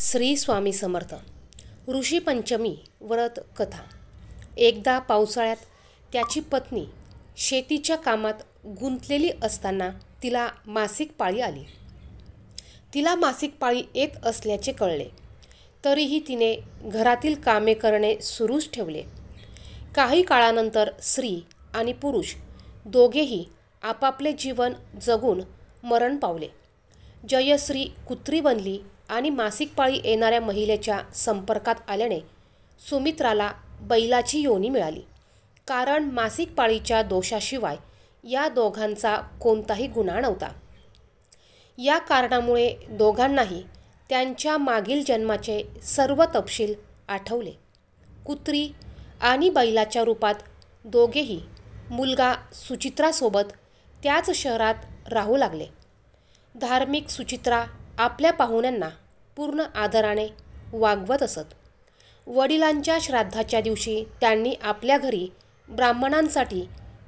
श्री स्वामी समर्थ ऋषी पंचमी व्रत कथा एकदा पावसाळ्यात त्याची पत्नी शेतीच्या कामात गुंतलेली असताना तिला मासिक पाळी आली तिला मासिक पाळी येत असल्याचे कळले तरीही तिने घरातील कामे करणे सुरूच ठेवले काही काळानंतर स्त्री आणि पुरुष दोघेही आपापले जीवन जगून मरण पावले जयश्री कुत्री बनली आणि मासिक पाळी येणाऱ्या महिलेच्या संपर्कात आल्याने सुमित्राला बैलाची योनी मिळाली कारण मासिक पाळीच्या दोषाशिवाय या दोघांचा कोणताही गुन्हा नव्हता या कारणामुळे दोघांनाही त्यांच्या मागील जन्माचे सर्व तपशील आठवले कुत्री आणि बैलाच्या रूपात दोघेही मुलगा सुचित्रासोबत त्याच शहरात राहू लागले धार्मिक सुचित्रा आपल्या पाहुण्यांना पूर्ण आदराने वागवत असत वडिलांच्या श्राद्धाच्या दिवशी त्यांनी आपल्या घरी ब्राह्मणांसाठी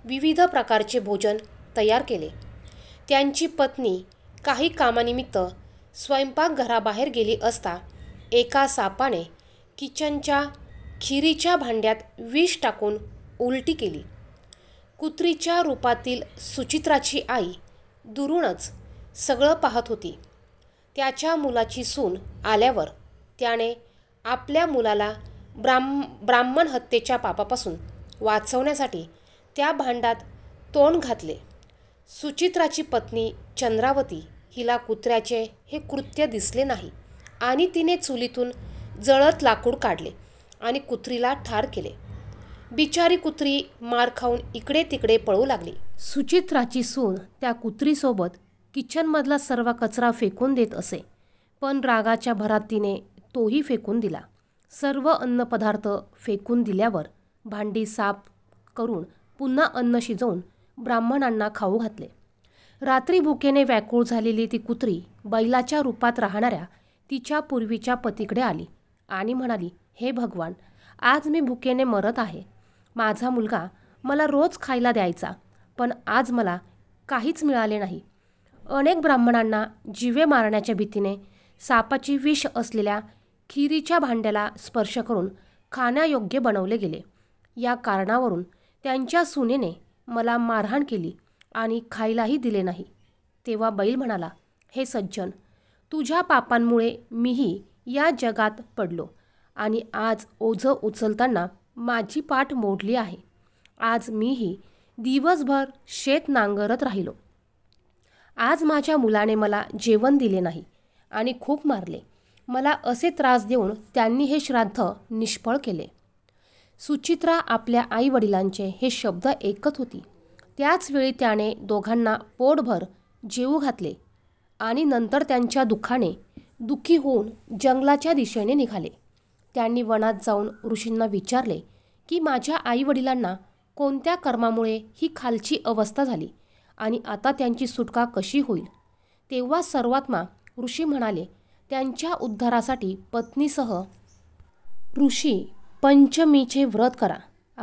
विविध प्रकारचे भोजन तयार केले त्यांची पत्नी काही कामानिमित्त स्वयंपाकघराबाहेर गेली असता एका सापाने किचनच्या खिरीच्या भांड्यात विष टाकून उलटी केली कुत्रीच्या रूपातील सुचित्राची आई दुरूनच सगळं पाहत होती त्याच्या मुलाची सून आल्यावर त्याने आपल्या मुलाला ब्राह्म ब्राह्मण हत्येच्या पापापासून वाचवण्यासाठी त्या भांडात तोंड घातले सुचित्राची पत्नी चंद्रावती हिला कुत्र्याचे हे कृत्य दिसले नाही आणि तिने चुलीतून जळत लाकूड काढले आणि कुत्रीला ठार केले बिचारी कुत्री मार खाऊन इकडे तिकडे पळू लागली सुचित्राची सून त्या कुत्रीसोबत किचनमधला सर्व कचरा फेकून देत असे पण रागाच्या भरात तिने तोही फेकून दिला सर्व अन्नपदार्थ फेकून दिल्यावर भांडी साफ करून पुन्हा अन्न शिजवून ब्राह्मणांना खाऊ घातले रात्री भुकेने व्याकुळ झालेली ती कुत्री बैलाच्या रूपात राहणाऱ्या तिच्या पूर्वीच्या पतीकडे आली आणि म्हणाली हे भगवान आज मी भुकेने मरत आहे माझा मुलगा मला रोज खायला द्यायचा पण आज मला काहीच मिळाले नाही अनेक ब्राह्मणांना जिवे मारण्याच्या भीतीने सापाची विष असलेल्या खिरीच्या भांड्याला स्पर्श करून खाण्यायोग्य बनवले गेले या कारणावरून त्यांच्या सुनेने मला मारहाण केली आणि खायलाही दिले नाही तेव्हा बैल म्हणाला हे सज्जन तुझ्या पापांमुळे मीही या जगात पडलो आणि आज ओझं उचलताना माझी पाठ मोडली आहे आज मीही दिवसभर शेत नांगरत राहिलो आज माझ्या मुलाने मला जेवण दिले नाही आणि खूप मारले मला असे त्रास देऊन त्यांनी हे श्राद्ध निष्फळ केले सुचित्रा आपल्या आईवडिलांचे हे शब्द ऐकत होती त्याचवेळी त्याने दोघांना पोटभर जेवू घातले आणि नंतर त्यांच्या दुःखाने दुःखी होऊन जंगलाच्या दिशेने निघाले त्यांनी वनात जाऊन ऋषींना विचारले की माझ्या आईवडिलांना कोणत्या कर्मामुळे ही खालची अवस्था झाली आणि आता त्यांची सुटका कशी होईल तेव्हा सर्वात्मा ऋषी म्हणाले त्यांच्या उद्धारासाठी पत्नीसह ऋषी पंचमीचे व्रत करा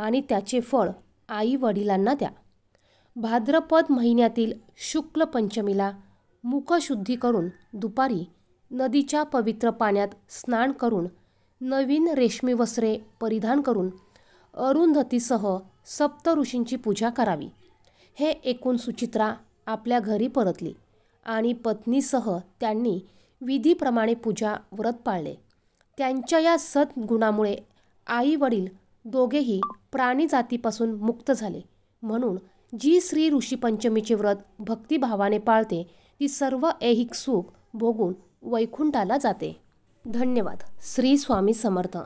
आणि त्याचे फळ आई वडिलांना द्या भाद्रपद महिन्यातील शुक्ल पंचमीला मुखशुद्धी करून दुपारी नदीच्या पवित्र पाण्यात स्नान करून नवीन रेशमी वस्त्रे परिधान करून अरुंधतीसह सप्तऋषींची पूजा करावी हे एकूण सुचित्रा आपल्या घरी परतली आणि पत्नीसह त्यांनी विधीप्रमाणे पूजा व्रत पाळले त्यांच्या या सद्गुणामुळे आई वडील दोघेही प्राणीजातीपासून मुक्त झाले म्हणून जी श्री ऋषीपंचमीचे व्रत भक्तिभावाने पाळते ती सर्व ऐहिक सुख भोगून वैकुंठाला जाते धन्यवाद श्री स्वामी समर्थ